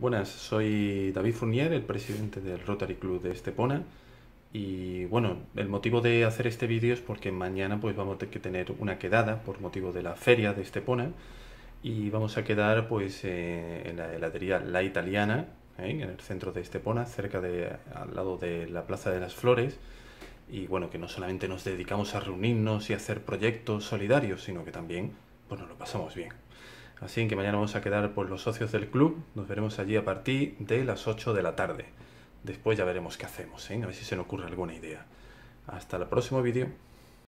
Buenas, soy David Fournier, el presidente del Rotary Club de Estepona. Y bueno, el motivo de hacer este vídeo es porque mañana pues vamos a tener una quedada por motivo de la feria de Estepona y vamos a quedar pues eh, en la heladería La Italiana, ¿eh? en el centro de Estepona, cerca de al lado de la Plaza de las Flores. Y bueno, que no solamente nos dedicamos a reunirnos y hacer proyectos solidarios, sino que también bueno, pues, lo pasamos bien. Así que mañana vamos a quedar por los socios del club. Nos veremos allí a partir de las 8 de la tarde. Después ya veremos qué hacemos, ¿eh? a ver si se nos ocurre alguna idea. Hasta el próximo vídeo.